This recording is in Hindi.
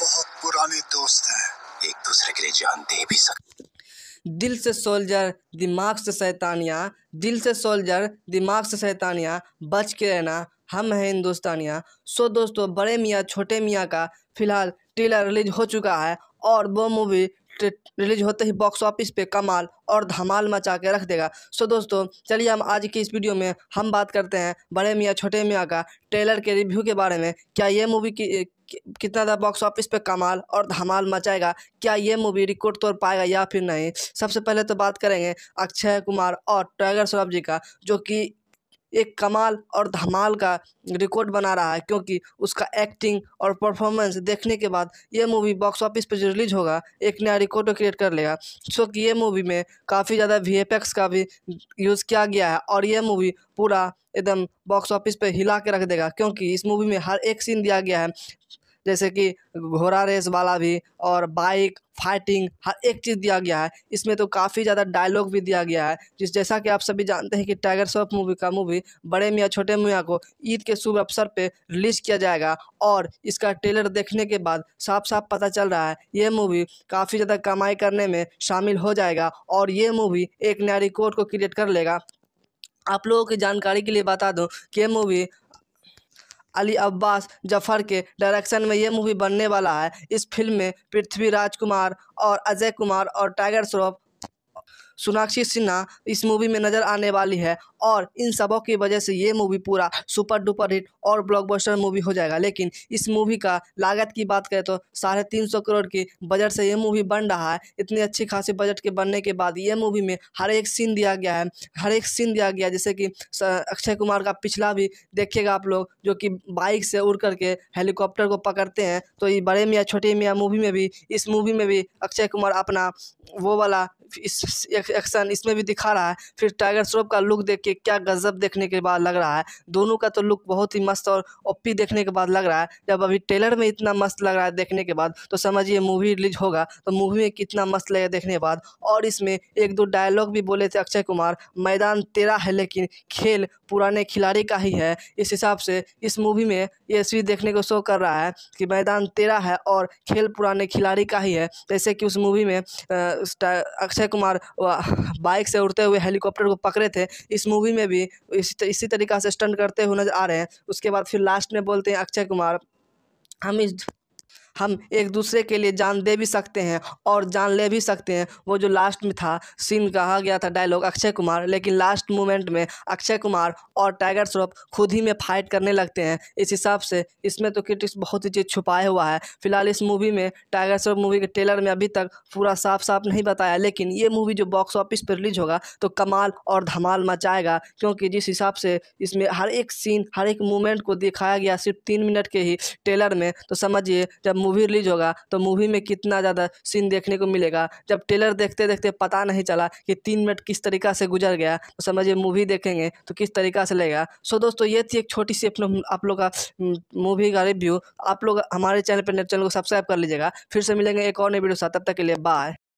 बहुत पुराने दोस्त हैं एक दूसरे के लिए जान दे भी सकते दिल से सोल्जर दिमाग से सैतानिया दिल से सोल्जर दिमाग से सैतानिया बच के रहना हम हैं हिंदुस्तानिया सो दोस्तों बड़े मियाँ छोटे मियाँ का फिलहाल ट्रेलर रिलीज हो चुका है और वो मूवी रिलीज होते ही बॉक्स ऑफिस पे कमाल और धमाल मचा के रख देगा सो दोस्तों चलिए हम आज की इस वीडियो में हम बात करते हैं बड़े मियाँ छोटे मियाँ का ट्रेलर के रिव्यू के बारे में क्या ये मूवी की कितना ज़्यादा बॉक्स ऑफिस पे कमाल और धमाल मचाएगा क्या ये मूवी रिकॉर्ड तोड़ पाएगा या फिर नहीं सबसे पहले तो बात करेंगे अक्षय कुमार और टाइगर श्रॉफ जी का जो कि एक कमाल और धमाल का रिकॉर्ड बना रहा है क्योंकि उसका एक्टिंग और परफॉर्मेंस देखने के बाद यह मूवी बॉक्स ऑफिस पर जो रिलीज होगा एक नया रिकॉर्ड क्रिएट कर लेगा सो कि ये मूवी में काफ़ी ज़्यादा वी का भी यूज़ किया गया है और यह मूवी पूरा एकदम बॉक्स ऑफिस पर हिला के रख देगा क्योंकि इस मूवी में हर एक सीन दिया गया है जैसे कि घोड़ा रेस वाला भी और बाइक फाइटिंग हर एक चीज़ दिया गया है इसमें तो काफ़ी ज़्यादा डायलॉग भी दिया गया है जिस जैसा कि आप सभी जानते हैं कि टाइगर श्रॉफ मूवी का मूवी बड़े मियाँ छोटे मियाँ को ईद के शुभ अवसर पर रिलीज़ किया जाएगा और इसका ट्रेलर देखने के बाद साफ साफ पता चल रहा है ये मूवी काफ़ी ज़्यादा कमाई करने में शामिल हो जाएगा और ये मूवी एक नया रिकॉर्ड को क्रिएट कर लेगा आप लोगों की जानकारी के लिए बता दूं कि मूवी अली अब्बास जफ़र के डायरेक्शन में यह मूवी बनने वाला है इस फिल्म में पृथ्वीराज कुमार और अजय कुमार और टाइगर श्रॉफ सोनाक्षी सिन्हा इस मूवी में नज़र आने वाली है और इन सबों की वजह से ये मूवी पूरा सुपर डुपर हिट और ब्लॉकबस्टर मूवी हो जाएगा लेकिन इस मूवी का लागत की बात करें तो साढ़े तीन सौ करोड़ की बजट से ये मूवी बन रहा है इतनी अच्छी खासी बजट के बनने के बाद ये मूवी में हर एक सीन दिया गया है हर एक सीन दिया गया जैसे कि अक्षय कुमार का पिछला भी देखिएगा आप लोग जो कि बाइक से उड़ करके हेलीकॉप्टर को पकड़ते हैं तो ये बड़े मियाँ छोटे मियाँ मूवी में भी इस मूवी में भी अक्षय कुमार अपना वो वाला इस एक्शन इसमें भी दिखा रहा है फिर टाइगर श्रॉफ का लुक देख के क्या गजब देखने के बाद लग रहा है दोनों का तो लुक बहुत ही मस्त और ओपी देखने के बाद लग रहा है जब अभी ट्रेलर में इतना मस्त लग रहा है देखने के बाद तो समझिए मूवी रिलीज होगा तो मूवी में कितना मस्त लगेगा देखने के बाद और इसमें एक दो डायलॉग भी बोले थे अक्षय कुमार मैदान तेरा है लेकिन खेल पुराने खिलाड़ी का ही है इस हिसाब से इस मूवी में ये तस्वीर देखने को शो कर रहा है कि मैदान तेरा है और खेल पुराने खिलाड़ी का ही है जैसे कि उस मूवी में अक्षय अक्षय कुमार बाइक से उड़ते हुए हेलीकॉप्टर को पकड़े थे इस मूवी में भी इसी इसी तरीका से स्टंट करते हुए नजर आ रहे हैं उसके बाद फिर लास्ट में बोलते हैं अक्षय कुमार हम इस हम एक दूसरे के लिए जान दे भी सकते हैं और जान ले भी सकते हैं वो जो लास्ट में था सीन कहा गया था डायलॉग अक्षय कुमार लेकिन लास्ट मोमेंट में अक्षय कुमार और टाइगर श्रॉफ खुद ही में फाइट करने लगते हैं इस हिसाब से इसमें तो क्रिटिक्स बहुत ही चीज़ छुपाया हुआ है फिलहाल इस मूवी में टाइगर श्रॉफ मूवी के ट्रेलर में अभी तक पूरा साफ साफ नहीं बताया लेकिन ये मूवी जो बॉक्स ऑफिस पर रिलीज होगा तो कमाल और धमाल मचाएगा क्योंकि जिस हिसाब से इसमें हर एक सीन हर एक मूवमेंट को दिखाया गया सिर्फ तीन मिनट के ही ट्रेलर में तो समझिए जब मूवी रिलीज होगा तो मूवी में कितना ज़्यादा सीन देखने को मिलेगा जब ट्रेलर देखते देखते पता नहीं चला कि तीन मिनट किस तरीका से गुजर गया तो समझिए मूवी देखेंगे तो किस तरीका से लेगा सो दोस्तों ये थी एक छोटी सी अपने आप लोग का मूवी का रिव्यू आप लोग हमारे चैनल पर चैनल को सब्सक्राइब कर लीजिएगा फिर से मिलेंगे एक और नई वीडियो साथ तब तक के लिए बाय